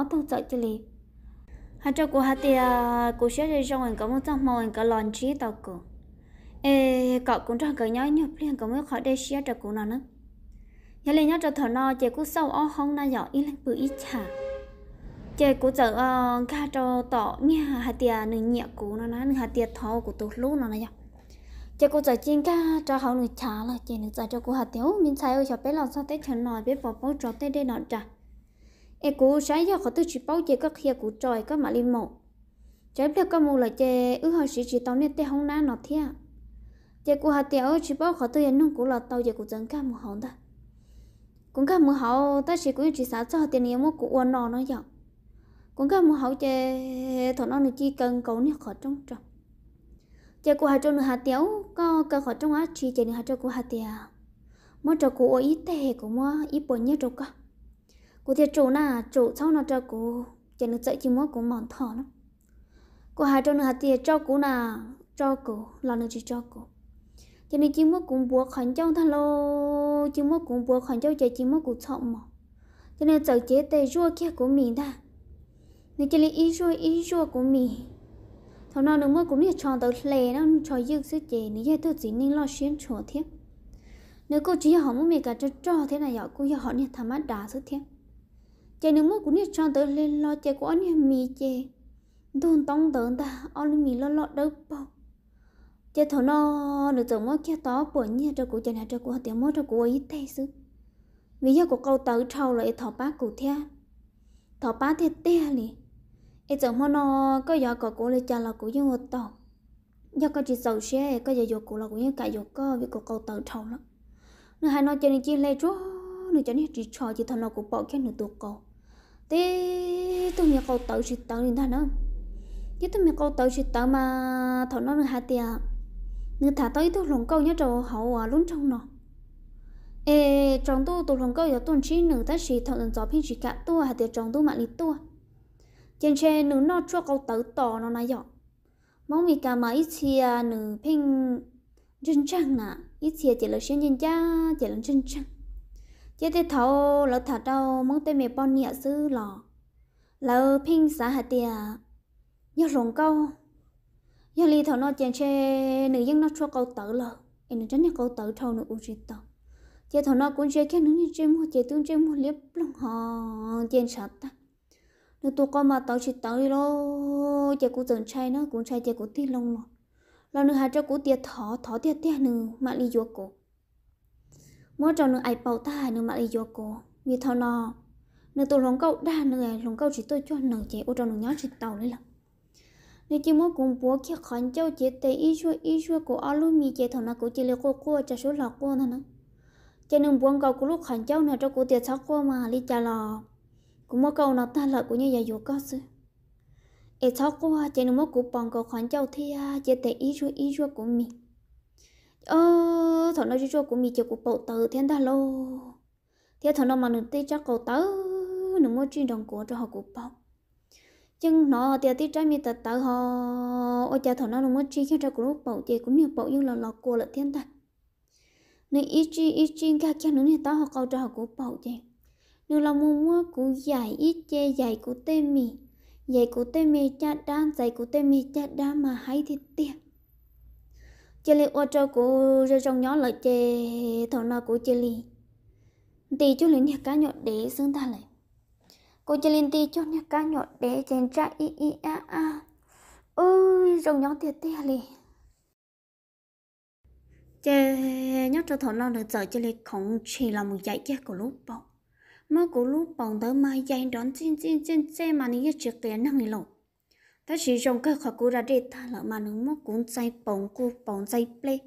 ở tàu chợ chứ li hạt cho cô hạt thì cô sẽ đi trong anh có một trong màu anh có lon chí tao cô ê cậu cũng trong cái nhói nhập liền có mới khỏi đây xia cho cô nào nữa nhà liền nhớ cho thở no chị cũng sâu ó không na dọn ít lên bự ít chả chị cũng chở ca cho tỏ nhà hạt tiền nửa nhẹ cũ nó nói nửa hạt tiền thò của tôi lú nó này chị cũng chở chiên ca cho họ nửa chả là chị nửa chả cho cô hạt tiền mình xài ở chỗ bé lòng sao tết chờ nồi bé bỏ bó cho tết đây nọ chả e cú sáng giờ có tôi chỉ bao giờ các kia cú trời các mà lên mộ trái được các mù là chè ư họ chỉ chỉ tao nên tê không na nọ thia chè cú hạt tiểu chỉ bao có tôi nung cú là tao giờ cú dân cả mù hỏng ta cũng cả mù hỏng ta chỉ cú chỉ sáng cho tiền nhiều mua cú uốn nọ nó dọc cũng cả mù hỏng chè thọ nó này chỉ cần cầu nước khỏi trong trong chè cú hạt trong nửa hạt tiểu có cần khỏi trong á chỉ chè nửa hạt trong cú hạt tiểu mua cho cú ít tệ của mua ít bồi nhiêu trong cả cô thiệt chủ na chủ sau nó cho cô chỉ nó chạy chỉ mua cô mòn thỏ nó cô hai cho nó hạt tiền cho cô na cho cô là nó chỉ cho cô cho nên chỉ mua cũng búa khẩn trong thằng lô chỉ mua cũng buộc khẩn trong chạy chỉ mua cũng chọn mà cho nên giờ chế tài rua kia của mình ta nên chỉ lấy ý rua ý rua của mình thằng nào nữa mua cũng như chọn tới lề nó cho dư sức chế nếu như tôi chỉ nên lo xuyên chỗ thiệt, nếu cô chỉ họ muốn mình cả cho cho thế này họ cũng họ nên thầm mắt đá sức thiệt chè nếu mất cũng như chọn tới lên lo chè của anh mì chè đồn tông tớ ta anh mì lo lo đâu bao chè thầu nó được tưởng mất kia tó bỏ nhẹ cho cụ chè nào cho cụ tiếng mất cho cụ ấy tay sư vì do của câu tớ trâu lại thọ bác cụ thea thọ bác thea tea lì ấy tưởng mất nó có do có cụ lại chả là cụ như một tàu do có chỉ sầu xe có giờ dục cụ là cũng như cả dục có vì của câu tớ trâu lắm nữa hai nó chơi nên chơi lê chúa nữa cho nên chỉ trò chỉ thằng nó cũng bỏ cái nửa tuổi cổ thế tôi nhớ câu tàu chỉ tàu nên thằng nữa chứ tôi nhớ câu tàu chỉ tàu mà thằng nó được hạt tiền người thả tôi tôi lồng câu nhớ cho hậu à luôn trong nó ê trong tôi tôi lồng câu giờ tôi chỉ nửa ta chỉ thằng lần gió pin chỉ cả tôi hạt tiền trong tôi mà lý tôi trên xe nửa nó cho câu tàu tỏ nó nói dọ mong vì cả mà ít chia nửa phim chân trăng nè ít chia chỉ là xuyên nhân cha chỉ là chân trăng chế thế thấu lỡ thả đâu mong tên mẹ bọn nhẹ sư lò lỡ pin xã hạt tiề à, nhớ rồng câu nhớ li thấu nó chèn che, nữ dân nó cho câu tử lò, em chân nhớ câu tử thâu nữ uchi tàu chế thấu nó cũng chơi cái nữ như chơi mua chế tương chơi mua liếp lòng họ chèn sạch ta nữ tụ con mà tao chỉ tàu đi lô chế cũng chơi trai nó cũng chơi chế cũng tin lòng lò là nữ hạt cho cũng tiệt thỏ thỏ tiệt tiệt nữ mà lì vô cổ mỗi trò nước ai bảo ta nước mà đi vô cô vì thao nọ nước tôi lồng câu đa nước nương lồng câu chỉ tôi cho nương chế ô trò nước nhớ chỉ tàu đấy là nếu chỉ mỗi cùng bố kia khẩn châu chế tây ý chua ý chua của alu mi chế thằng nó cũng chỉ là cô cô cho số lọ cô thằng nữa cho nên buông cầu của lúc khẩn châu nữa cho cô tiệt sáu cô mà đi trả lò cũng mỗi cầu nó ta lợi cũng như vậy dù có sự ê sáu cô cho nên mỗi cụ bằng cầu khẩn châu thì chế tây ý chua ý chua của mình ờ thằng nó cho của mình cho của bộ tờ thiên đà lô thế thằng nó mà nó tê chắc cầu tớ nó mua chuyên đồng của cho họ của bao chừng nó tiệt tê trái mi tờ tờ họ ôi cha thằng nó nó mua chuyên khi cho của lúc bộ cũng như bộ nhưng là lọt của là thiên đà nên ý chi ý chi cả kia nữa thì ta họ cầu cho họ của bộ chị nếu là mua mua của dài ít chê dài của tê mì dài của tê mì cha đan dài của tê mì cha đan mà hay thì tiền chỉ li ô trâu của rơi trong nhỏ lại chè thầu nào của chỉ li thì chú liền nhạc cá nhọt để xương ta lại cô chỉ liền thì chú nhạc cá nhọt để chèn tra i i a a ôi trong nhóm thiệt tê li chè nhóc cho thầu nào được giờ chỉ li không chỉ là một giải chè của lúc bọc mơ của lúc bọc tới mai dạy đón chinh chinh chinh chè mà ní chỉ tiền năng lộ ta chỉ trông cái khó cú ra để ta lỡ mà nó mất cũng dây bóng cú bóng dây ple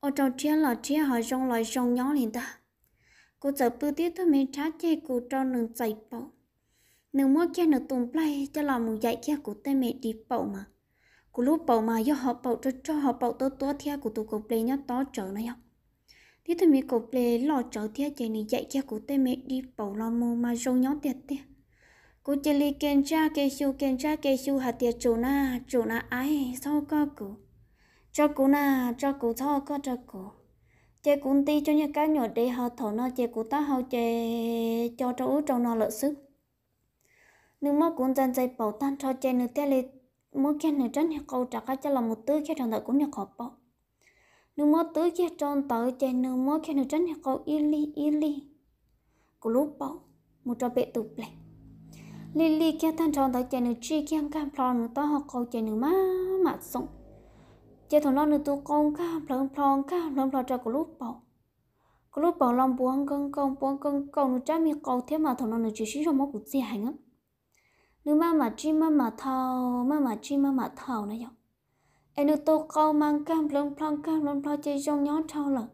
ở trong chia là chia hỏi trong lời trong nhóm liền ta cô giờ bữa tiếp tôi mới trả chê cú cho nương dây bóng nương mất kia nương tùng ple cho là một dạy kia của tên mẹ đi bóng mà cú lúc bóng mà do họ bóng cho cho họ bóng tôi tôi theo của tụ cục ple nhá to trở này không thế thì mình cục ple lo trở theo chơi này dạy kia của tên mẹ đi bóng lo mù mà rong nhóm tiệt tiệt cô chỉ li kiện cha kê siêu kiện cha kê siêu hạt tiệt chủ na chủ na ai sao có cụ cho cụ na cho cụ thọ có cho cụ chế cũng ti cho những cái nhỏ để họ thọ nó chế cụ ta họ chế cho cho út trong nó lợi sức nếu mà cũng dần dây bảo tan cho chế nữa thế là mỗi khi nữa chân nhà câu trả cái cho là một tư khi trong đời cũng nhà khó bỏ nếu mà tư khi trong tới chế nếu mỗi khi nữa chân nhà câu ili li, cụ lúc bỏ một trò bệ tụt lạnh Lily kia tan tròn tới chạy nữ chi kia cam plon nữ to học câu chạy nữ má mà sụng chạy thằng non nữ tu con cam plon plon cam plon plon cho cô lúc bảo cô lúc bảo lòng buông cân cân buông cân cân nữ cha mi câu thế mà thằng non nữ chỉ chỉ trong máu của chị hành á nữ má mà chi má mà thầu má mà chi má mà thầu này nhở em nữ tu mang cam plon plon cam plon plon chạy trong nhóm thâu lận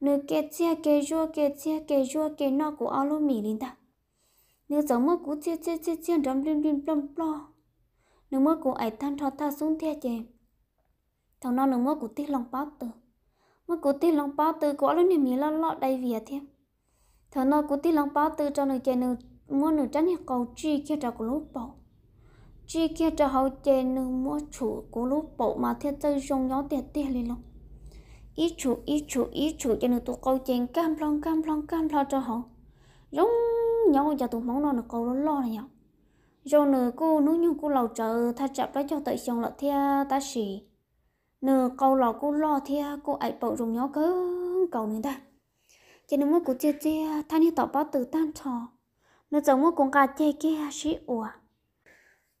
nữ kia chia kia rua kia chia kia rua kia nọ của áo lúa mì ta nếu giống mơ cú chia chia chia chia rắm liên liên plom plo nếu mơ cú ấy than thọ ta xuống theo chè thằng nó nếu mơ cú tít lòng bao tử mơ cú tít lòng bao tử có lúc niềm mì lo lo đầy vía thêm thằng nó cú tít lòng bao tử cho nửa chè nửa mua nửa tránh hiệp cầu chi kia trò của lúc bầu chi kia trò hậu chè nửa mua chủ của lúc bầu mà theo tư dùng nhỏ tiền tiền lên lòng ý chủ ý chủ ý chủ cho nửa tụ cầu chèn cam long cam long cam lo cho họ giống nhau cho tụi mong nó nó câu lo này nhở rồi nữa cô nuôi như cô lầu chờ tha chập đó cho tự xong lợt thia ta xì nửa câu lò cô lo thia cô ấy bầu dùng nhau cớ cầu người ta cho nên mỗi cô chia chia thanh như tỏ bao từ tan trò nó giống mỗi con cá chê kia sĩ ủa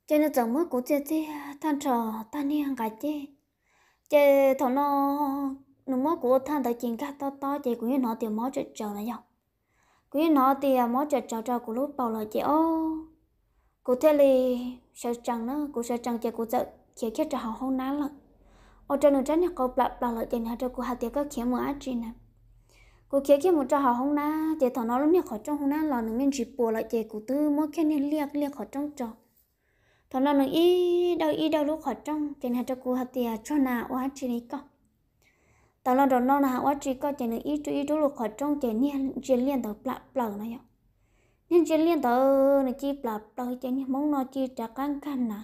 cho nên giống mỗi cô chia chia tan trò tan như hàng cá chê chê thằng nó nó mỗi cô than tới chuyện cá to to chê cũng như nó tiểu máu trời trời này nhở quý nó thì à, mó chợ trò trò của lúc bảo là chị ô cụ thể là sợ chẳng nữa, cụ sợ chẳng chị cụ sợ chị kia trò hào hôn ná lận ô trò nữa tránh cô bảo bảo là chị nhà trò cụ hạt tiệc có khiến mà chị nè cụ kia kia một trò hào hôn ná chị thằng nó lúc nãy khỏi trong hôn ná là nó nên chỉ bùa lại chị cụ tư mỗi khi nên liếc liếc khỏi trong trò thằng nó nó y đâu y đâu lúc khỏi trong chị nhà trò cụ hạt tiệc cho nào oán chị này con tao lo đó non là hậu chỉ có chỉ nên ít chú ít chú lục khỏi trong chỉ nên chỉ liên tao plạ plạ này ạ nên chỉ liên tao này chỉ plạ plạ chỉ nên mong nó chỉ trả căng căng nà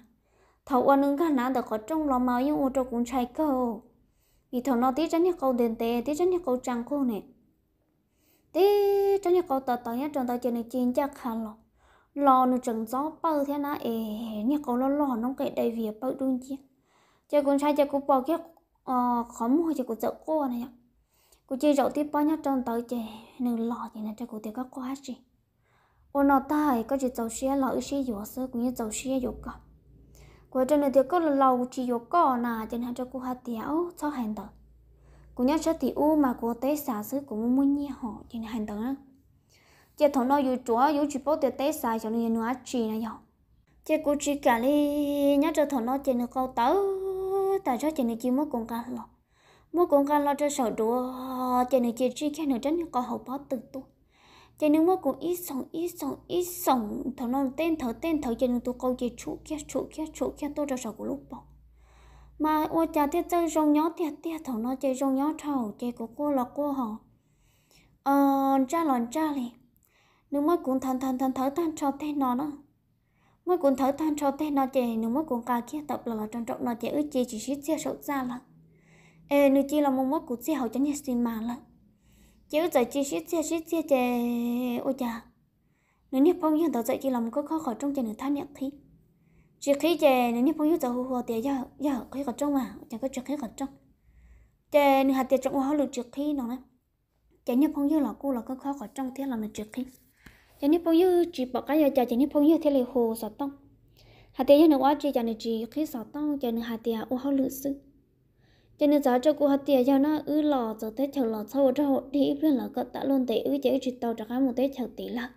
thầu ăn ứng căng nà tao khỏi trong lo mau nhưng ô tô cũng chạy cơ vì thầu nó tiếc chân nhá câu đền tệ tiếc chân nhá câu trăng khô này tiếc chân nhá câu tao tao nhá trong tao chỉ nên chỉ chắc khăn lo lo nó chẳng gió bao thế nà ế nhá câu lo lo nó kệ đầy việc bao đun chi chơi cũng sai chơi cũng bỏ kia ờ có mua cho cô chợ cô này ạ cô chơi rậu tiếp bao nhiêu trong tới chè nương lọ thì là cho cô tiêu các cô hát gì ô nó ta ấy có chỉ tàu xe lọ xe dừa sơ cũng như tàu xe dừa cọ, cô cho nên tiêu có là lầu chỉ dừa cọ nà trên nên cho cô hát tiểu cho hành tờ cô nhớ cho thì u mà cô tế xả sứ cũng muốn nhẹ họ cho nên hàng tờ nữa chị thằng nó yêu chúa yêu chỉ bao tiêu tế xả cho nên nó chỉ này nhở chè cô chỉ cả đi nhát cho thằng nó trên nó câu tới ta cho chân chỉ mua cũng cả lo mua cũng cả lo cho sợ đồ chị chân chỉ chỉ khi nào chân có hậu bó tự tu chân mua cũng ít sòng ít sòng ít sòng thằng nó tên thở tên thở chân tu câu chỉ chủ kia chủ kia chủ kia tôi cho sợ của lúc bỏ mà ô cha tiết chơi rong nhó tiết tiết thằng nó chơi rong nhó thầu chơi của cô là cô họ ờ cha lòn cha này nếu mất cũng thằng thằng thằng thở thằng cho tên nó nữa mới cũng thở than cho thế nó chè nếu mới cũng cả kia tập là là trong trọng nó chè ước chè chỉ xít chia sầu ra là ê nếu chi là mong mất cũng chia hậu cho nhật xin mà là chè ước chỉ xít chia xít chia chè ôi cha, nếu như phong yên tớ dậy chỉ là một cái khó khỏi trong chè nữa than nhận thì chỉ khi chè nếu như phong yên giờ hồ hồ tiệt giờ giờ khi khỏi trong mà chẳng có chuyện khi khỏi trong chè nếu hạt tiệt trong hồ lực trước khi nó này chè như phong yên là cô là cái khó khỏi trong thế là mình trước khi cho nên phong yêu chỉ bỏ cái giờ chẳng như phong yêu thế là hồ sọt tông hà tây chẳng được quá chỉ cho nên chỉ khi sạt tông cho nên hà tây ô hao lự sự cho nên giáo cho cô hà tây cho nó ư lò cho tới chờ lò sau cho hộ đi ít là cất đã luôn tệ ư chế chỉ tàu cho cái một tết chờ tỷ là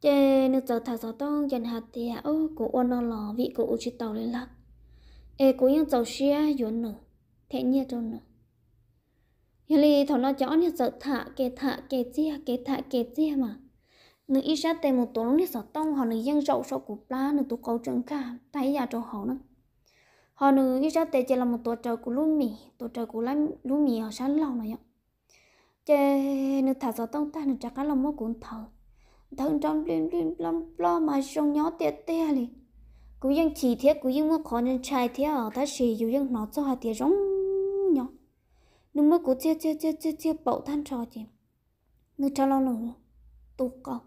cho nên giờ thằng sạt tông chẳng hà tây ô cô uôn nó lò vị cô chỉ tàu lên là ê cô yên tàu xe yến nữa thế nhia cho nữa Yali thằng nó chó như sợ thả kê thả kê chia kê thả kê chia mà nữ ít ra tề một tổ lúc này sợ tông họ nữ dân rậu sau của ba nữ tổ cầu trần cả tay già trâu họ nữa họ nữ ít ra tề chỉ là một tổ trời của lúa mì tổ trời của lắm lúa mì họ sáng lâu này chè nữ thả sợ tông ta nữ chắc cá lòng mó cũng thở thằng trong liên liên lâm lo mà sông nhỏ tiệt tiệt này, cú dân chỉ thế cú dân mua khó nhân trai thế ở ta chỉ dù dân nó cho hai tiệt rong nhỏ nhưng mà cú chia chia chia chia chia bậu than trò chị nữ cho lo nữa tu cầu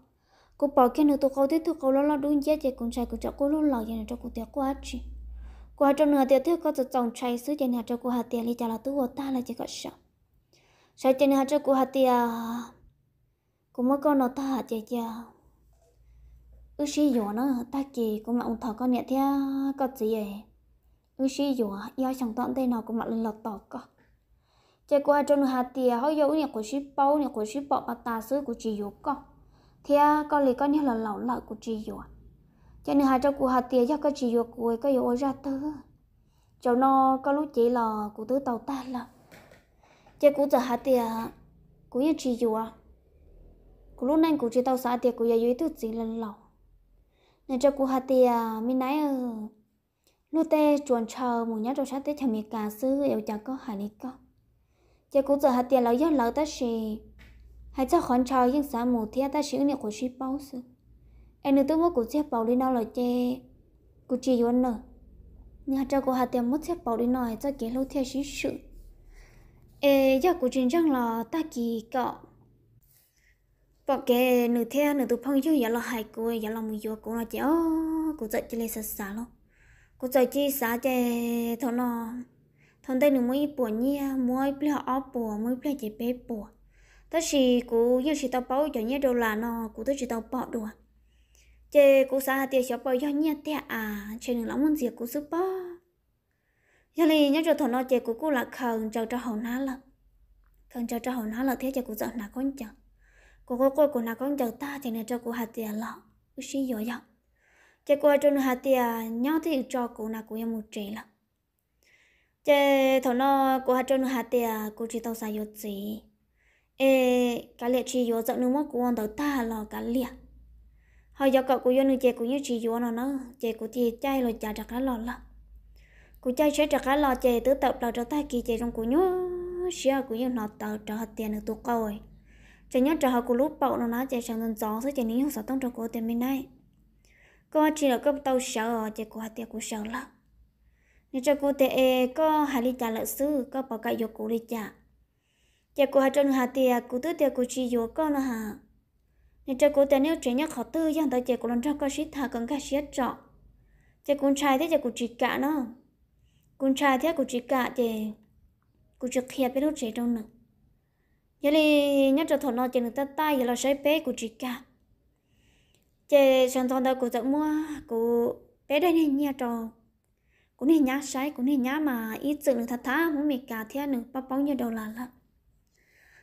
cô bảo khi nào tôi câu thế tôi câu lo lo đúng giá thì cũng chạy cũng chạy cô lo lo vậy cho cô tiếc quá chứ cô hạt trong nửa tiếc thế có tự chồng chạy xứ cho nhà cho cô hạt tiền đi trả là tôi vô ta là chỉ có sợ sai cho nhà cho cô hạt tiền à, cô mới có nó ta hạt chị chị ư sĩ dùa nó ta kì cô mà ông thọ con nhẹ thế có gì vậy ư sĩ dùa do chẳng tận tay nào cô mà lên lọt tọt cơ chị cô hạt trong nửa hạt tiền họ dấu nhà của ship bao nhà của ship bọ bà ta xứ của chị dùa cơ thì có lý có như là lẩu lợi của chị rồi cho nên hai cháu của Hà tiền cho cái chị rồi của cái rồi ra tư cháu nó có lúc chỉ là của thứ tàu ta là chứ của giờ Hà tiền của như chị rồi à. của lúc này của chị tàu xã tiền của giờ dưới thứ gì là lẩu nên cho của Hà tiền mình nãy ờ, lúc tê chuẩn chờ một nhát cháu sát tê chả Miệt cả sư yêu chả có hại lý có chứ của giờ hạt tiền lão giờ lão ta gì hai cho con cho những xã mù thia ta xíu này của ship bao sự em nữa tôi muốn của chiếc bao đi nào là che của chị yến nữa nhà cho cô hà tiền mất chiếc bao đi nói cho kia lâu thia xíu sự ê giờ cô chuyện chẳng là ta kỳ cọ bỏ kê nửa theo nửa tụi phong chưa giờ là hai cô giờ là mùi vô cô là chị ô cô dậy chị lên sạch sả luôn cô dậy chị xả chè thằng nào, thằng đây nửa mỗi buồn nhia mỗi bữa áo buồn mỗi bữa chỉ bé buồn tớ chỉ cú như chỉ tao bảo cho nhé đồ là nó cú tớ chỉ tao bảo đồ chê cú xa tiền cho bảo cho nhé thế à chê đừng lắm muốn gì cú giúp bảo giờ này nhớ cho thằng nó chê cú cú là khẩn chờ cho hậu ná là khẩn chờ cho hậu ná là thế cho cú giận là con chẳng cú có coi cú là con chờ ta thì này cho cú hạt tiền lọ cứ xin rồi dọc chê cú cho nó hạt tiền nhau thì cho cú là cú em một trì lọ chê thằng nó cú hạt cho nó hạt tiền cú chỉ tao xài vô gì ê cá liệt chỉ yếu dọn nước mắt của ông đầu ta là cái liệt họ giờ cậu của dân chị cũng như chỉ yếu nó nó chị của chị chay rồi chả chặt cá lò lắm của chay sẽ chặt cá lò chị tự tập là trở ta kỳ chị trong của nhớ xia của như nó tạo trở tiền được tụ rồi chị nhớ trở học của lúc bậu nó nó chị sang dần gió sẽ chị níu sợ tông trở của tiền bên này có chỉ là cấp tàu sợ chị của hạt tiền của sợ lắm nên cho cô tệ có hai ly trà lợi sư có bảo cái vô cụ ly trà giờ cô hai trong hà tiề cô tới tiề à, cô chỉ vô con là hà nên cho cô tiề nếu chuyện nhắc họ tư giang tới giờ cô lần trong có xí thà cần cái xí trọ giờ con trai thế giờ cô chỉ cả nó con trai thế cô chỉ cả giờ cô chỉ kia bên lúc trẻ trong nữa giờ đi nhắc cho thằng nó chỉ được ta tay giờ là sẽ bé cô chỉ cả giờ sang thằng đó cô tận mua cô bé đây này nhà trò cũng nên nhá sấy cũng nên nhá mà ít dựng được thật thà muốn mình cả thế nữa bao bao nhiêu đầu là lắm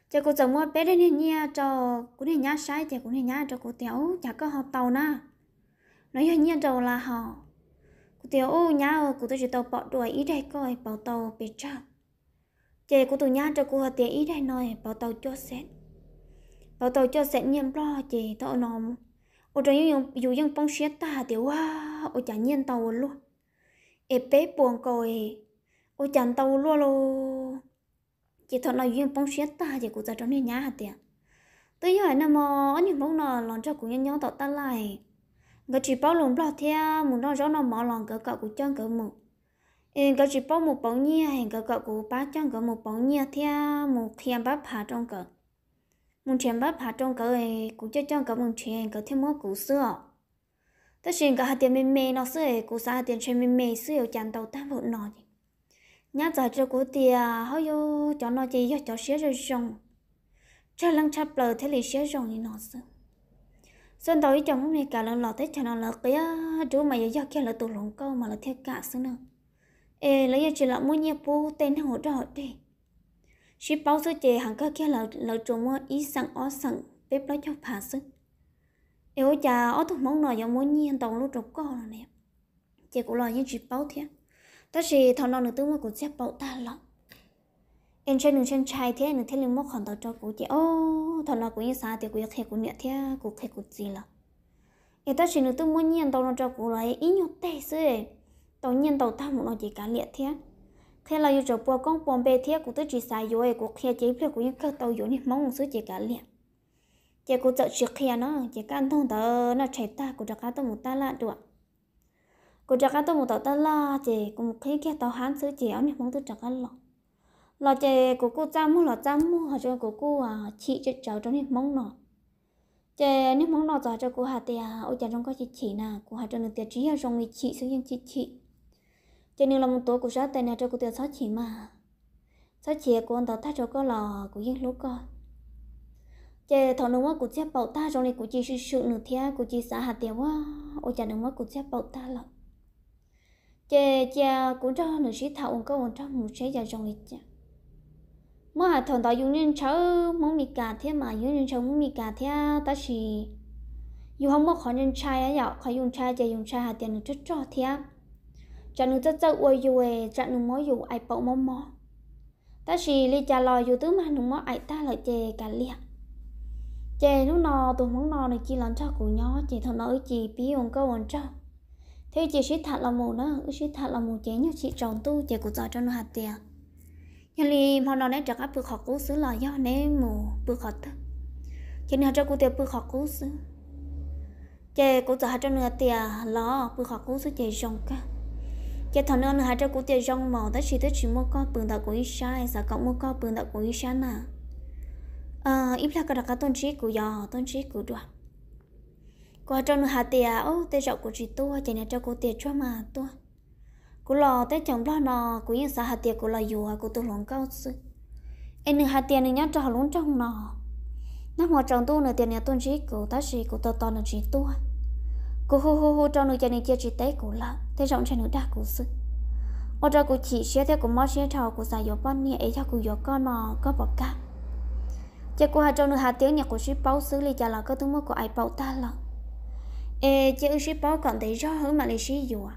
chả cô chồng mua bé đến nhà cho cô này nhà sai chả cô này nhà cho cô tiểu chả có học tàu na nói như nhà đầu là họ cô tiểu ô nhà cô tôi chỉ tàu bỏ đuổi ý đây coi bảo tàu bị chặt chả cô tôi nhà cho cô học tiếng ý đây nói bảo tàu cho xét bảo tàu cho xét nhiên lo chả tàu nó ở trong những dù nhưng phong xét ta tiểu quá ở chả nhiên tàu luôn ép bé buồn coi ở chẳng tàu luôn luôn chỉ thọ là duyên bông xuyên ta chỉ cụ ra trong nhà hạt tiền tới giờ nè mà anh những lúc nào lòng cho cũng nhân nhau tạo ta lại cái chỉ bao lòng lo theo muốn nó rõ nó mỏ lòng cỡ cỡ của chân cỡ một em cái chỉ bao một bóng nhia hàng cỡ cỡ của ba chân cỡ một bóng nhia theo một khiêm bắp hạ trong cỡ một khiêm bắp hạ trong cỡ cũng cho chân cỡ một khiêm cỡ thêm một củ sữa tất nhiên cả hạt tiền mềm mềm nó sữa của sa tiền trên mềm mềm sữa chăn đầu ta vụn nọ nhà giả cho cụ thì à, họ yêu cho nó chỉ cho cháu xé rồi rồng cho lăng chắp lờ thế thì xé rồng như nó sợ sơn đầu ý chồng hôm nay cả lần lọt tới cho nó là cái chú à, mà giờ kia là tụ lồng câu mà là theo cả xứ nữa ê lấy chỉ là muốn nhà bố tên hộ đó đi chỉ bao số chị hàng cái kia là là chủ mua ý sẵn ó sẵn bếp lấy cho phá xứ ê ôi cha ó thuộc món nồi giống mua nhà tàu lúc trộm câu rồi nè chị cũng lo như chỉ bao thiệt ta chỉ thằng nào nữa tướng mà cũng xếp bậu ta lắm em chơi đừng chơi trai thế đừng thế đừng móc khoản tao cho cô chị ô thằng nào cũng như sao thì cũng như khé cũng nhẹ thế cũng khé cũng gì là em ta chỉ nữ tướng muốn nhiên tao nó cho cô lại ít nhiều tệ xí tao nhiên tao ta một nó chỉ cả liệt thế thế là yêu chỗ bò con bò bê thế cũng tới chỉ sai rồi cũng khé chỉ phải cũng như các tao rồi nên mong sứ chỉ cả liệt chỉ cũng chợ chỉ khé nó chỉ cái anh thông tớ nó chạy ta cũng chắc cái tao một ta lại được cô chắc anh tôi một tàu ta lo chị cùng khi kia tàu hán sứ chị ở miệng muốn tôi chắc cái lo lo chị của cô trăm mu lo trăm mu họ cho của cô à chị cho cháu trong miệng mong nọ chị nếu mong nọ cho cho cô hà tiền à, ôi cha trong có chị chị nà cô hà cho được tiền chỉ ở trong người chị sử dụng chị chị cho nên là một tổ của sáng tên này cho cô tiền sáu chị mà sáu chị của anh tàu ta cho có lò của riêng lúc coi chè thằng nó của chép bảo ta trong này của chị sự sự nửa thea của chị xã hà tiêu quá ôi chà nó của chép bảo ta lắm chè chè cũng cho nó sĩ thảo ông có ông cho một sẽ giờ rồi chè mà thằng đó dùng nhân cháu muốn mì cà thế mà dùng nhân cháu muốn mì cà thế ta chỉ dùng không một khó nhân trai á dạo khó dùng trai chè dùng trai hạt tiền được rất cho thế chả nó rất rất uy dù về chả nó mới dù ai bậu mong mò ta chỉ li chả lò dù tứ mà nó mới ai ta lại chè cả liệt chè nó nò tụi muốn nò này chỉ làm cho cụ nhỏ chè thằng nói chỉ bí ông có ông cháu thế chị sĩ thật là mù đó, sĩ thật là mù chế nhau chị tròn tu chị cũng cho cho nó hạt tiền nhưng li mà nó nên chắc áp bực học cố xứ là do nên mù bực học thôi chị nào cho cô tiền bực học cố xứ chị cũng cho hạt cho nửa tiền lo bực học cố xứ chị trồng cả chị thằng nữa hạt cho cô tiền trồng màu đó chị tất chỉ mua con bừng đạo của ít sai giờ dạ cộng mua con bừng đạo của ít sai nè à ít là cái đặc tôn trí của do, tôn trí của đoạn có cho nó hạ tiền ô tê rộng của chị tôi chỉ là cho cô tiền cho mà tôi cô lò tê chồng lo nò à, cô yên xã hạ tiền của lò dù của tôi lòng cao sư em nửa hạ tiền này nhá trò luôn trong nò nó mà chồng tôi nửa tiền nhà tôi chỉ cô ta chỉ của tôi toàn là chỉ tôi cô hô hô hô cho nửa tiền này kia chị tê cô lợ tê rộng cho nửa đa cô sư ô trong cô chỉ xe theo của mót xe thò của xài gió bắn nhẹ theo của cô con nò có bọc cả chắc cô hạ trong nửa hạ tiếng nhà của chỉ bao xứ lì chả là có thứ mơ của ai bao ta lắm e chế ư sĩ bao còn thấy rõ hơn mà lấy sĩ dù à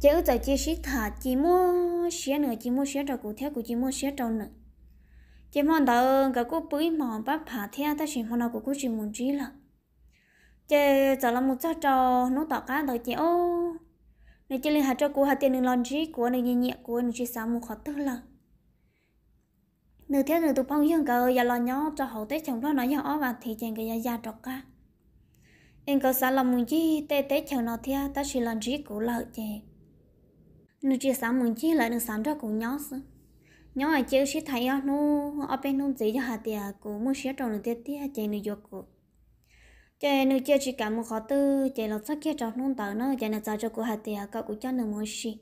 chế ư tàu chế sĩ thả chỉ mua xía nữa chỉ mua xía trâu cụ theo cụ chỉ mua xía trâu nữa chế mòn tàu cả cụ bưởi mòn bác phá theo ta chỉ mòn nào cụ cụ chỉ muốn trí là chế tờ là một cháu trâu nó tỏ cá tờ chế ô nên chế liên hạt cho cụ hạt tiền nên lon trí của nên nhẹ nhẹ của nên chỉ sáu một khó tư là nửa thế nửa tụ bao nhiêu cả giờ dạ lo nhỏ cho hậu tế chồng đó nói giờ ó và thị chàng cái giờ dạ già trọc cả em có xã lòng mừng chi tê tê chồng nó thia à? ta chỉ làm chỉ cũ lợi chè nụ chia sáng mừng chi lại được sáng ra cũng nhỏ, sư nhó ở à, chơi sĩ thấy á à, nụ ở bên nông gì cho hạt tiề cũ mua sĩ trồng được tê tê chè nụ dục cũ chè nụ chia chỉ cả một khó tư chè lọt sắc kia trò nông tờ nó chè nụ sao cho cũ hạt tiề cậu cũng cho nụ mua sĩ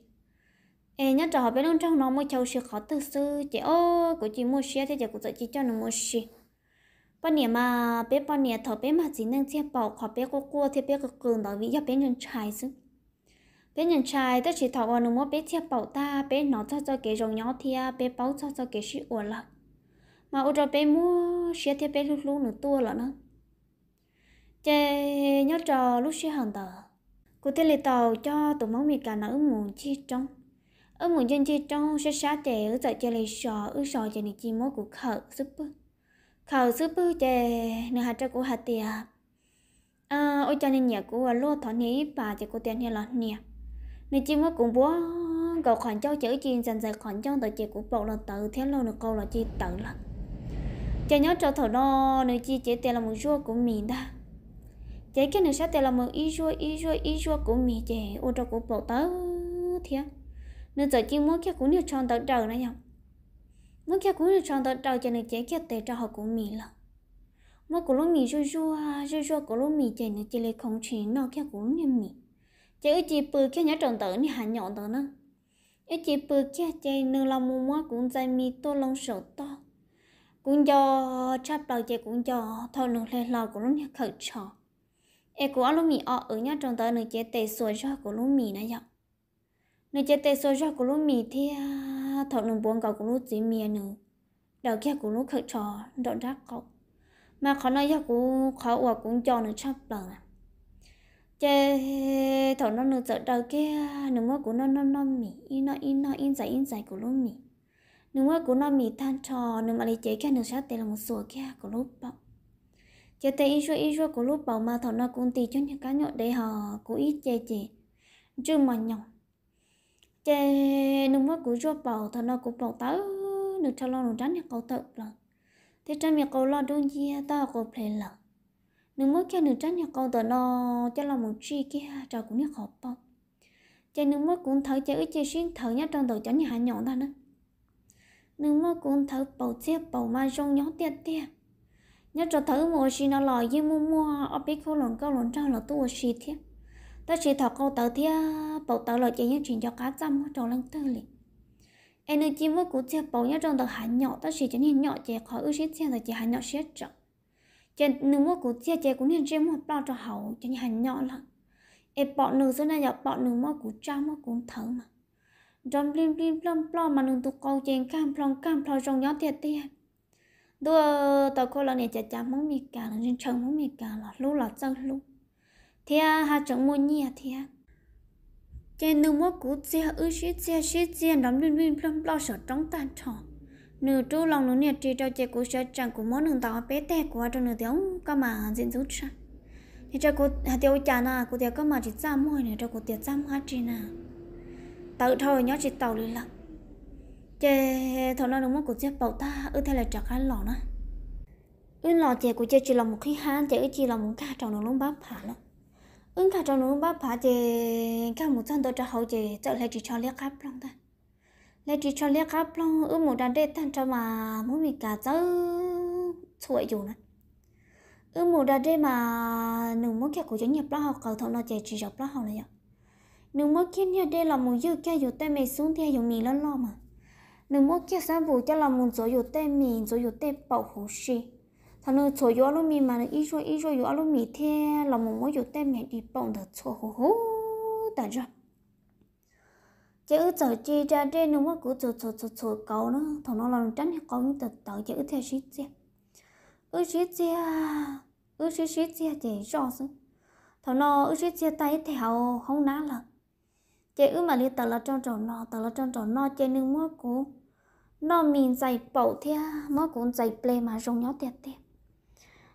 em nhớ trò bên nông trong nó mua châu sĩ khó tư sư chè ô cũ chỉ mua sĩ thế chè cũng sợ chỉ cho nụ mua sĩ bọn nhà mà bé bọn nhà thợ bé mà chỉ nên chia bảo khó bé có cua thì bé có cường đó vì do bé nhân trai chứ bé nhân trai tức chỉ thọ còn một bé chia bảo ta bé nó cho cho cái rồng nhỏ thì bé bảo cho cho cái sĩ ổn là mà ô cho bé mua xe thì bé lúc lúc nữa tua là nó chè nhớ trò lúc xe hàng tờ cụ thể lì tàu cho tụi máu mì cà nó ứng muộn chi trong ứng muộn chân chi trong sẽ sát chè ở tại chè lì sò ở sò chè này chi mối của khờ super khảo sư bư chè nửa hạt cho cô hạt tiệp à ôi cha nên nhà cô lo thọ ní bà cho cô tiền hay là nè nửa chim nó cũng búa cậu khoản cho chữ chim dành dần khoản cho tờ chè của bộ là tự thế lâu được câu là chi tự là cha nhớ cho thọ đo nửa chi chế tiền là một rua của mình ta chế cái nửa sát tiền là một y rua y rua y rua của mình chè ôi cho của bộ tớ thế nửa giờ chim muốn cái cũng được tròn tớ trời này nhở 我家姑娘穿到到家呢，姐姐带着好姑米了。我姑娘米就说啊，就说姑娘米姐呢，姐来 không chỉ nó cũng mì chị ở chị bự kia nhá tròn tới này hạn nhọn tới nữa. ở chị bự kia chị nương làm mua mua cũng dạy mì to lòng sổ to. Cũng do chắp đầu chị cũng do thôi nương lên lò của lúc nhá khởi trò. Ê của lúc mì ở ở nhá tròn tới nương chị tệ sôi cho của lúc mì này vậy. Nương chị tệ sôi cho của lúc mì thì à thọ nông buông cầu cũng lúc chỉ mía nữa đầu kia cũng lúc khởi trò đọt rác cậu mà khó nói ra cũng khó quả cũng cho nó chấp bằng à chê thọ nó nửa sợ đầu kia nửa mua của nó nó nó mì in nó in nó in giải in giải của lúc mì nửa mua của nó mì than trò nửa mà lấy chế kia nửa sát tê là một sổ kia của lúc bọc chế tê in số in số của lúc bảo mà thọ nó cũng tì cho những cá nhọn để họ cũng ít chê chê chưa mà nhỏng chế nung mất của chúa bảo thằng nó cũng bảo tớ được cho lo nó tránh nhà cậu tự là thế tránh nhà cậu lo đôi gì ta có phải là nung mất kia được tránh nhà cậu tự nó cho lo một chi kia trò cũng nhà khó bao chế nung mất cũng thở chế ít chế xuyên thở nhá trong đầu tránh nhà hạn nhỏ ta nữa nung mơ cũng thở bầu chia bầu ma rong nhó tiệt tiệt nhớ cho thở một xì nó lòi như mua mua ở biết khâu lòn câu lòn trao là tôi xì thiết ta chỉ thọ câu tao thì bảo tao lời chỉ những chuyện cho cá chăm trong lần thứ liền em nên chỉ mới cũng chỉ bảo nhớ trong tờ hạn nhỏ ta chỉ cho nên nhỏ chỉ khỏi ưu sĩ xe rồi chỉ hạn nhỏ xét trọng chỉ nếu mới cũng chỉ chỉ cũng nên chỉ một bao cho hậu cho nên hạn nhỏ là em bỏ nữ số này giờ bỏ nữ mới cũng trao mới cũng thở mà trong lim lim plom plom mà nương tụ câu chuyện cam phong cam phong trong gió thiệt tiền đua tàu cô là này chả chả muốn mì cả là trên trần muốn mì cả là lú là chân lú thế hà chống mua nhỉ à, thế? trên nương mua cú chia ư xí chia xí chia đóng liên liên plum lo sợ trong tàn tròn nửa trâu lòng nửa nhiệt trì cho chế cú sợ chẳng cú món đường tàu bé tè của cho nửa tiếng cơ mà diễn rút ra thì cho cú hà tiêu chả na cú tiêu cơ mà chỉ ra môi nửa cho cú tiêu ra hoa trì na tự thôi nhớ chỉ tàu lên lặng chế thầu lo nương mua cú chia bầu ta ư thế là chặt anh lọ nữa ư lọ chế cú chế chỉ là một khi han chế ư chỉ là một ca trong nửa lông bắp phá nữa ứng cả trong núi bắp phá chè các một chân tôi cho hậu chè chợ lại chỉ cho liếc khắp lòng ta lại chỉ cho liếc khắp lòng ước một đàn đệ thằng cho mà muốn bị cả cháu chuỗi dù nữa ước một đàn đệ mà nung muốn kia của chúng nhập lo học cầu thông nó chè chỉ dọc lo học này ạ nung muốn kia nhà đây là một dư kia dù tay mày xuống thì dùng mình lo lo mà nung muốn kia sáng vụ cho là một số dù tay mình số dù tay bảo hồ sĩ thằng nó chơi yo luôn mi mà nó ít rồi ít rồi gió luôn mi thế là một mỗi gió tên mẹ đi bông thật chơi hú hú tại sao chứ chờ chi ra trên nó mất cứ chờ chờ chờ chờ cầu nó thằng nó làm tránh con tự tự chứ theo shit xe ư shit xe ư shit shit xe thì rõ sự thằng nó ư shit xe tay theo không ná là chứ ư mà đi tờ là trong tròn nó tờ là trong tròn nó chơi nước mất của nó mình dạy bầu theo mà cũng dạy ple mà rong nhó tiệt tiệt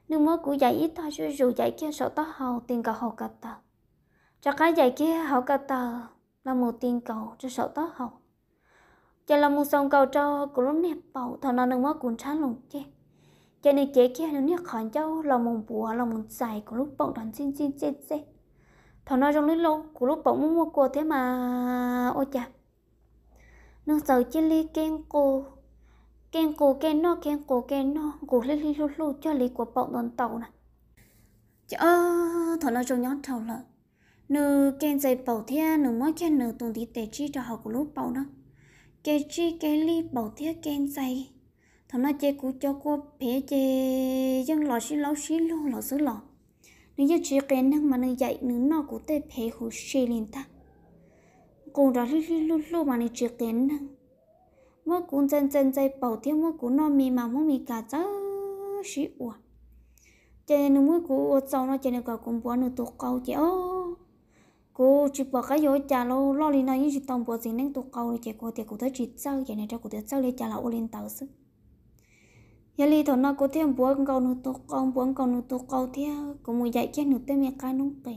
nhưng mơ cũng dạy ít thôi chứ dù dạy kia sợ tao hầu tiền cầu hầu cả tờ cho cái dạy kia hầu cả tờ là một tiền cầu cho sợ tao hầu cho là một sông cầu cho cú lúc nè bầu thằng nào đừng mơ cũng chán lùng chê cho nên chế kia nó nhắc khỏi cho là một bùa là một giải của lúc bọn đoàn xin xin xin xin thằng nó trong lúc lâu của lúc bọn muốn mua cua thế mà ôi chà nó sợ chia ly keng cô kèn cổ kèn nó kèn cổ kèn nó cổ lên lên lút lút cho lấy của bọn đòn tàu nè chớ thằng nó trông nhón tàu lợ nữ kèn dây bảo thea nữ mỗi kèn nữ tuần thì tệ chi cho họ của lúc bảo nó kèn chi kèn ly bảo thea kèn dây thằng nó chơi cú cho cô bé chơi dân lò xí lò xí lô lò xứ lò nữ giờ chỉ kèn năng mà nữ dạy nữ nó của tê bé hồ xì liền ta cùng đó lút lút lút mà nữ chỉ kèn năng mua cũng chân chân chạy bảo thiên mua cũng nó mì mà mua mì cả chớ sĩ ủa cho nên nó mua cũng ủa sau nó cho nên cả cũng bỏ nó tụt câu chứ ô cô chỉ bỏ cái dối trả lo lo lì này như chỉ tông bỏ gì nên tụt câu thì cô thì cô thấy chỉ sau vậy này cho cô thấy sau lên trả là ô lên tàu sức giờ lì thằng nó có thêm bốn cầu nữa tụt câu bốn cầu nữa tụt cầu thì cô mùi dạy cái nữa tên mẹ cái nông kề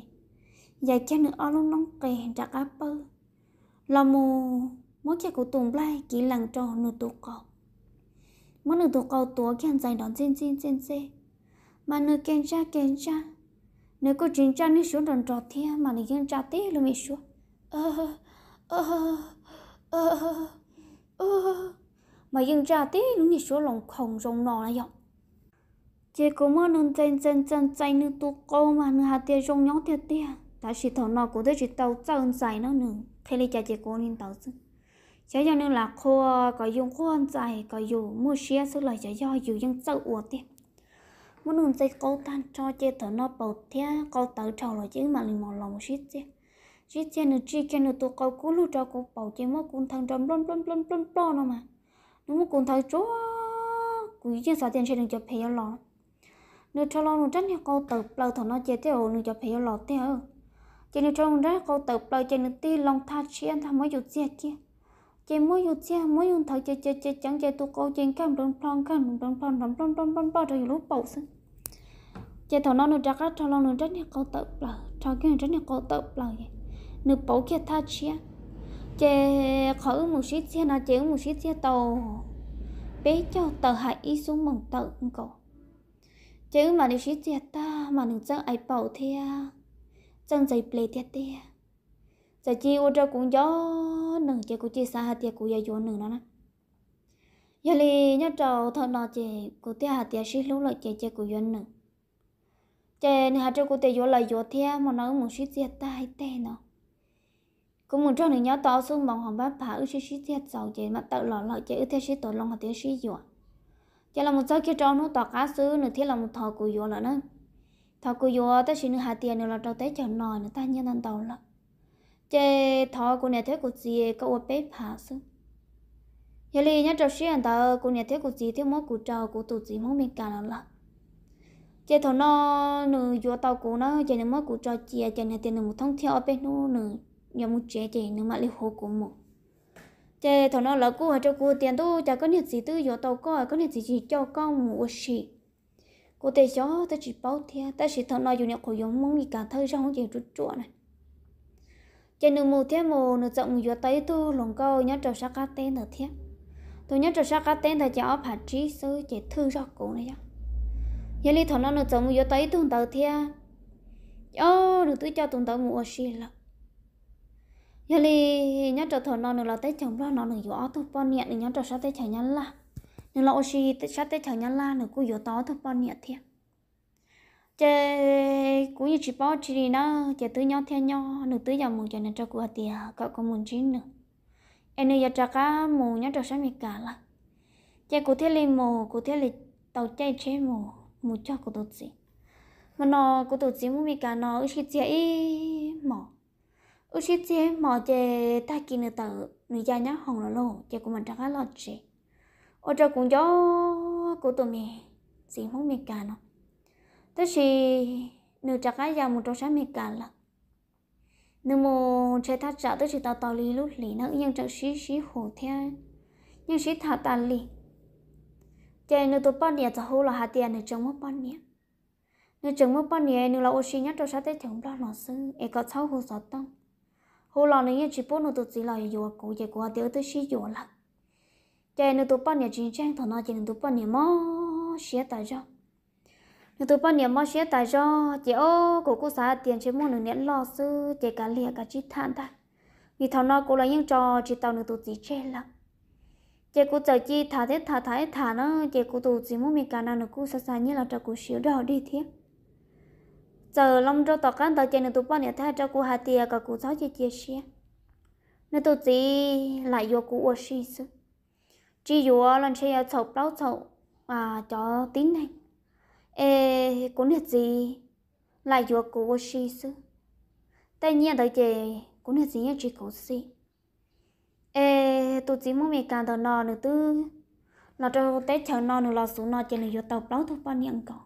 dạy cái nữa ao nông nông kề trả cá bơ là mù mỗi kia của tùng lai kỹ lăng cho nụ tụ cầu mỗi nụ tụ cầu tố khen dài đón xin xin xin xin mà nụ khen cha khen cha nếu cô chính cha nữ xuống đòn trò thế mà nụ khen cha tế luôn mẹ xuống ơ ơ ơ ơ mà dân cha tế luôn mẹ xuống lòng khổng rồng nọ là dòng chế cô mơ nâng chân chân chân chân nữ tụ cầu mà nụ hà tê rồng nhóm tê tê ta chỉ thọ nọ cô tôi chỉ tàu chân dài nó nụ khi lấy cha chế cô nên tàu xưng cho cho nên là cô có dùng cô ăn dạy có dùng mua xe sức là cho do dù dân sợ uổng tiếp muốn nung dây câu tan cho chơi thở nó bầu thế câu tớ trầu là chứ mà mình mò lòng shit chứ shit chứ nữa chơi kia nữa tụi câu cú lu cho cũng bầu chơi mất cũng thằng trong blon blon blon blon blon nó mà nếu muốn cũng thằng chúa quý chứ sao tiền sẽ đừng cho phê lò nếu cho lo nó tránh theo câu tớ lâu thở nó chơi thế ồ nữa cho phê lò thế ơ cho nên trong đó câu tớ lâu chơi nữa ti lòng tha chiến tham mới chút gì kia chỉ mỗi dùng xe mỗi dùng thầu chỉ chỉ chỉ chẳng chỉ tụ câu chỉ cam đồng phong cam đồng đồng phong đồng đồng đồng đồng bao rồi lúc bầu sinh chỉ thầu nó nó chắc á thầu nó rất nhiều câu tập là thầu kia rất nhiều câu tập là nửa bầu kia tha chia chỉ khởi một xí xe nó chỉ một xí xe tàu bé cho tờ hại ý xuống mỏng tờ cổ chỉ mà đi xí xe ta mà đừng chắc ai bầu thea chẳng dạy ple thea thea giờ chi ô trâu cũng gió nừng chị cũng chi sa hạt tiệc cũng giờ gió nừng đó nè giờ li nhớ trâu thợ nọ chị cũng tiệc hạt tiệc xí lúc lại chị chị cũng gió nừng chị hạt trâu cũng tiệc gió lại gió thế mà nó muốn xí tiệc tai hay tê nó cũng muốn cho nừng nhớ to xuống bằng hoàng bát phá ư xí xí tiệc giàu chị mà tự lọ lại chị ư tiệc xí tổ lòng hạt tiệc xí gió chỉ là một số kia trâu nó tọt cá xứ nữa thế là một thợ cũng gió nữa nó thọ của gió ta xin hạt tiệc nữa là trâu té chờ nòi nữa ta nhớ năn tàu lắm chế thọ của nhà thế của chị có ô bếp hạ sư giờ li nhá trò chuyện ta của nhà thế của chị thiếu mốt của trâu, của tụi chị muốn mình cả là lắm chế thọ nó nửa vô tàu của nó chế nửa mốt của trò chị chế nhà tiền nửa một thông theo bên nó nửa nhà một chế chế nửa mà li hồ của một chế thọ nó là cô cho cô tiền tu chả có nhiệt gì tư vô tàu có có nhiệt gì chỉ cho con một xì cô thấy gió ta chỉ bảo thia ta chỉ thọ nó dùng nhà khổ giống mong gì cả thơ ra không chịu chút chuột này cho nên một thiết một nó rộng gió tới tu lòng câu nhớ trâu sát cá tên là thiết tôi nhớ trâu sát cá tên là cháu phải trí sư chỉ thương cho cụ này chứ giờ lý thằng nó nó rộng gió tới tu tàu thiết ô được tôi cho tụi tàu mua xì là giờ lý nhớ trâu thằng nó nó là tới chồng nó nó nó gió tu pon nhẹ nhớ trâu sát tới chảy nhăn là nó là oxy sát sắc tới chả nhắn là nó cứ gió tó tu pon nhẹ thiết chơi cũng như chỉ bao chỉ nó chỉ tới nhau theo nhau nửa tới dòng một giờ nên cho cô thì cậu có muốn chín nữa em nửa giờ cho cá mù nhớ cho sáng mệt cả là chơi cô thế lên mù cô thế lên tàu chạy chơi mù mù cho cô tổ chức mà nó cô tổ chức muốn mệt cả nó ít chơi mỏ ít chơi mỏ chơi ta kia nửa tàu nửa giờ nhá hỏng rồi lô chơi của mình cho cá lọt chơi ở trong cũng gió của tụi mình gì không mệt cả nó tức là nếu chắc cái giờ một trong sáng mệt cả là nếu mà chơi thắt chặt tức là tao tao lý lúc lý nó nhưng chẳng xí xí hổ theo nhưng xí thả tao lý chơi nếu tôi bao nhiêu giờ hồ là hạt tiền nửa chừng mất bao nhiêu nửa chừng mất bao nhiêu nếu là ô xí nhất trong sáng tới chừng bao nó sư e có sáu hồ sáu tông hồ là nửa chỉ bốn nửa tự chỉ là vừa cố chơi qua tiêu tới xí vừa là chơi nửa tụi bao nhiêu chỉ trang thì nó chơi nửa tụi bao nhiêu mất xí tại sao nếu tôi bao niệm mất sẽ tại do chị ô của cô xã tiền chế mua được nhẫn lo sư chị cả lìa cả chị than ta vì thằng nó cô là những trò chị tao được tổ chị chê lắm chị cô chờ chị thả thế thả thái thả nó chị cô tổ chị muốn mình cả nào được cô xa xa như là trò cô xíu đỏ đi thế giờ lòng trâu tọt cán tờ trên nửa tụt bao niệm thay cho cô hà tiền cả cô giáo chị chia sẻ nếu tụt chị lại vô cô ô xí sư chị vô lần chơi ở chậu bao chậu à cho tín này ê cũng nhiệt gì lại vừa cố xí sư tay nhiên tới chị cũng nhiệt gì nhá chị cố xí ê tụi chị muốn mẹ càng thở nò nữa tư là cho té chờ nò nữa là xuống nò chị này vừa tàu báo thôi bao nhiêu còn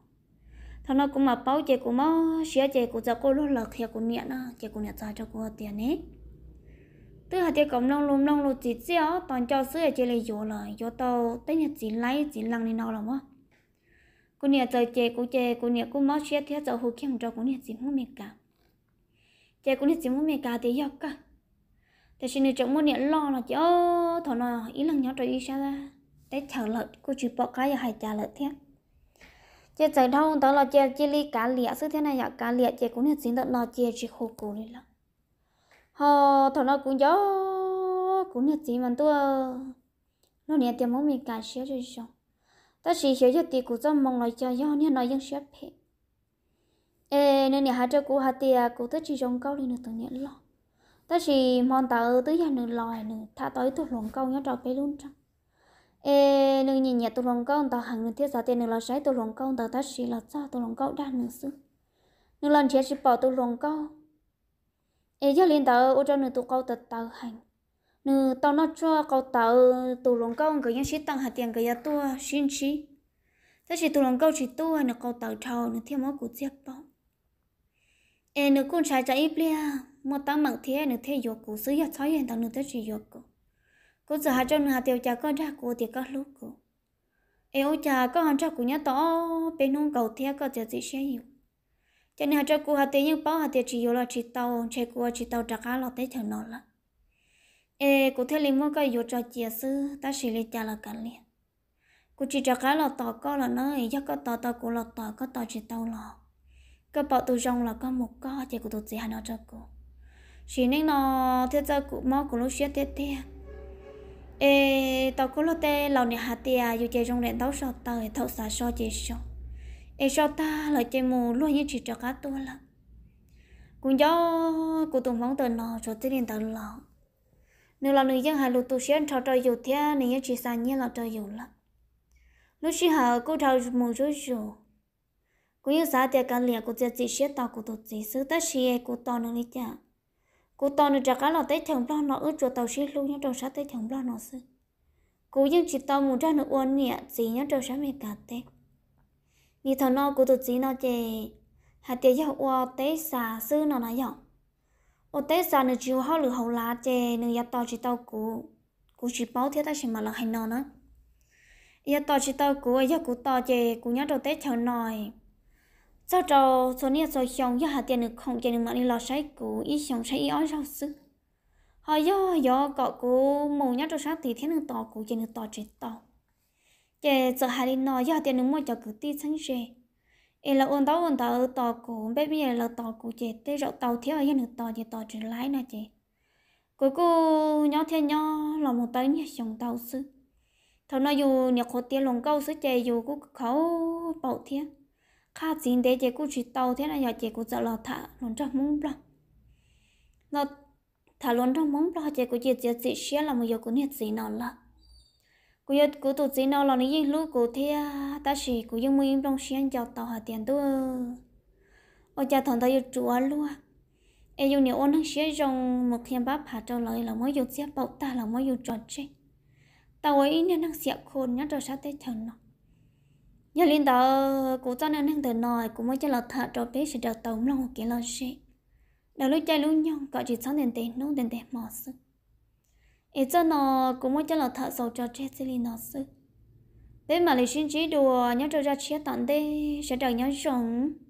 thà nó cũng mà báo chị cũng mau xía chị cũng cho cô lúc lật theo cũng nhiệt á chị cũng nhiệt ra cho cô tiền ấy tư là tiêu cộng nông lùm nông lùm chỉ xíu toàn cho ở chị lấy vô là vô tàu tới nhà chỉ lấy chỉ lăng đi nọ là mất cô nhà chơi chè cô chè cô nhà cô máu chết theo cháu hồ kiếm cho cô nhà chỉ muốn mệt cả chè cô nhà chỉ muốn mệt cả thì dọc cả thế xin được muốn nhà lo là chứ thọ nó ý lần nhỏ trời ý ra để chờ lợt cô chỉ bỏ cái giờ hai trả lợt thế chè chạy đâu đó là chè chè ly cá lịa sức thế này giờ cá lịa chè cô nhà chỉ tận nó chè chỉ khô cổ đi lắm họ thọ nó cũng gió cũng nhà chỉ mà tôi nó nhà tiệm muốn mệt cả xíu rồi xong ta chỉ hiểu cho tí cũng cho mong lại cho do nên nói dân sẽ phê ê nên nhà hai cho cô hai tia cô ta chỉ trong câu đi nữa từng nhận lo ta chỉ mong ta ở tới nhà nửa lòi nửa thả tới tôi lòng câu nhớ trò cái luôn trăng ê nửa nhìn nhà tôi lòng câu ta hàng nửa thiết giá tiền nửa lo sấy tôi lòng câu ta ta chỉ là sao tôi lòng câu đa nửa xứ nửa lần chỉ chỉ bỏ tôi lòng câu ê cho lên ta ô cho nửa tụ câu tật tàu hành nữ tao nó cho câu tao tù lồng câu người nhân sĩ tăng hạt tiền người tua xin chi thế chỉ tù lồng câu chỉ tua nó câu tao trâu nó thêm máu của chết bao em nữ con trai trái bia mà tao mặn thế nữ thế dục của xứ giặt sói hiện tao nữ thế chỉ dục của cô giờ hai cho nữ hạt tiêu cha con ra của thì các lúc của em ôi cha con hàng cho của nhà tao bên nông cầu thế có thể gì sẽ hiểu cho nên hạt cho cô hạt tiêu nhưng bao hạt tiêu chỉ dục là chỉ tao chỉ cô chỉ tao trả cá lọt tới thằng nó là ê cụ thể liền mua cái vô trò chia sư ta xử lý cha là cả liền cụ chỉ cho cái là tỏ có là nó ý chắc có tỏ tỏ cụ là tỏ có tỏ chỉ tao là cái bảo tụ rong là có một có chỉ cụ tụ chỉ hà nó cho cụ chỉ nên nó thế cho cụ mò cụ lúc xuyên thế thế ê tao có là tê lòng này hạt tìa dù chơi rong đèn tao sợ tao thì thấu xả sợ chơi ê sợ ta là chơi mù luôn như chỉ cho cá tua là cũng cho cụ tụng phóng tên nó cho tới liền tao lòng nếu là người dân hà lụt tu sĩ thọ trời dù thế nên chỉ sang như là trời dù lắm lúc xí hà cô thọ mù rối dù cô như xã thì cả liệt cô chỉ chỉ xí tao cô tu chỉ sư tất xí cô to nữa đi chả cô to nữa chả cả là tới thằng lo nó ướt chùa tàu xí luôn nhớ trong xã tới thằng lo nó sư cô như chỉ tao mù ra nữa uốn nhẹ chỉ nhớ trong xã mẹ cả tết như thằng nó cô tu chỉ nó chè hà tiệc giàu uo tới xã sư nó nói giọng ở tê giờ nó chịu hao lửa hậu lá chè nó yết tao chỉ tao cú cú chỉ báo thiết ta chỉ mà là hay nó nữa yết tao chỉ tao cú yết cú tao chè cú nhớ đầu tê chờ nòi sau đó số này số xong yết hạt tiền được không chè được mà đi lo sấy cú ít xong sấy ít ói sau sức họ giờ, giờ cọ cú mù nhớ đầu sáng thì thế được to cú chè được to chỉ tao chè giờ hai đi nòi yết tiền được mua cho cú ti sáng chè e là ôn tao ôn tao tàu cũ, bé bây giờ là tàu cũ chị tê rậu tàu thiếu cái nữa tàu chế tàu chỉ lái nè chị. cuối cô nhau thiên nhau là một tới nhà chồng tàu sư thằng nó dù nhà khó tiền lòng câu sư chế dù cũng khẩu bảo thế. khá chín để chế cũng chỉ tàu thế là nhà chị cũng sợ là thả luôn trong mông bla nó thả luôn trong mông bla chị cũng chỉ chế chỉ xe là một giờ cũng nhiệt gì nào là cú yết cú tổ chức nào là nó yên lú cú thế ta chỉ cú yên mới trong xuyên cho tàu hạt tiền đó ở ờ, cha thằng ta yêu chúa luôn à, em dùng nhiều ôn nước xuyên trong một thiên bắp hạt trong lời là mới yêu xếp bậu ta là mới yêu tròn trên tàu ấy nên đang xẹp khôn nhất rồi sát tới thần nó nhớ lên tàu cú cho nên đang từ nòi cũng mới cho là thợ trò bé sẽ đào tàu lòng kia lo xe đào lúc chơi lúc nhong gọi chỉ sáng tiền tiền nô tiền tiền mỏ sức ít cho nó cũng muốn cho nó thợ sầu cho chết thì nó sư bên mà lấy xin chỉ đùa nhớ cho ra chia tặng đi sẽ đợi nhớ sống